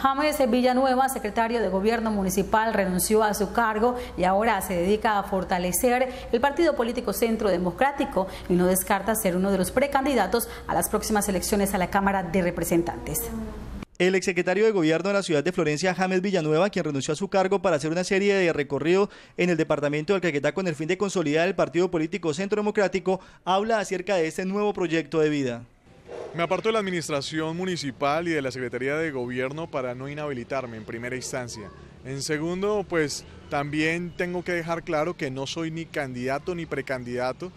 James Villanueva, secretario de Gobierno Municipal, renunció a su cargo y ahora se dedica a fortalecer el partido político Centro Democrático y no descarta ser uno de los precandidatos a las próximas elecciones a la Cámara de Representantes. El exsecretario de Gobierno de la ciudad de Florencia, James Villanueva, quien renunció a su cargo para hacer una serie de recorridos en el departamento del Caquetá con el fin de consolidar el partido político Centro Democrático, habla acerca de este nuevo proyecto de vida. Me aparto de la Administración Municipal y de la Secretaría de Gobierno para no inhabilitarme en primera instancia. En segundo, pues también tengo que dejar claro que no soy ni candidato ni precandidato.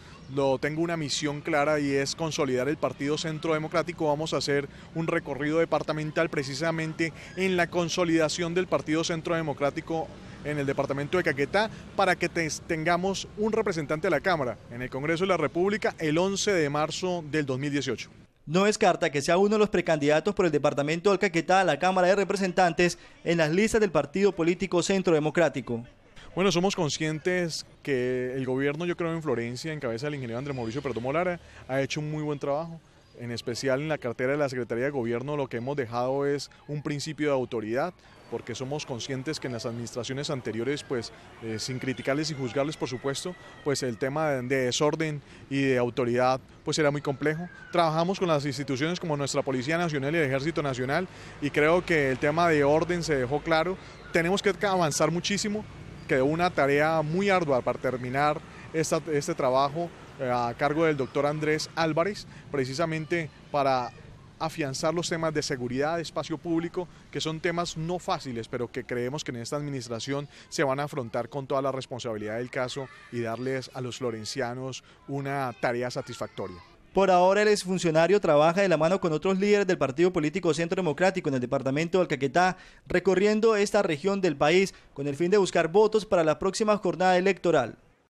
tengo una misión clara y es consolidar el Partido Centro Democrático. Vamos a hacer un recorrido departamental precisamente en la consolidación del Partido Centro Democrático en el departamento de Caquetá para que tengamos un representante de la Cámara en el Congreso de la República el 11 de marzo del 2018 no descarta que sea uno de los precandidatos por el departamento del Caquetá a la Cámara de Representantes en las listas del partido político Centro Democrático. Bueno, somos conscientes que el gobierno, yo creo, en Florencia, en cabeza del ingeniero Andrés Mauricio Perdomo Lara, ha hecho un muy buen trabajo en especial en la cartera de la Secretaría de Gobierno, lo que hemos dejado es un principio de autoridad, porque somos conscientes que en las administraciones anteriores, pues eh, sin criticarles y juzgarles por supuesto, pues el tema de desorden y de autoridad pues era muy complejo. Trabajamos con las instituciones como nuestra Policía Nacional y el Ejército Nacional y creo que el tema de orden se dejó claro. Tenemos que avanzar muchísimo, quedó una tarea muy ardua para terminar este trabajo eh, a cargo del doctor Andrés Álvarez, precisamente para afianzar los temas de seguridad, de espacio público, que son temas no fáciles, pero que creemos que en esta administración se van a afrontar con toda la responsabilidad del caso y darles a los florencianos una tarea satisfactoria. Por ahora el exfuncionario trabaja de la mano con otros líderes del Partido Político Centro Democrático en el departamento del Caquetá, recorriendo esta región del país con el fin de buscar votos para la próxima jornada electoral.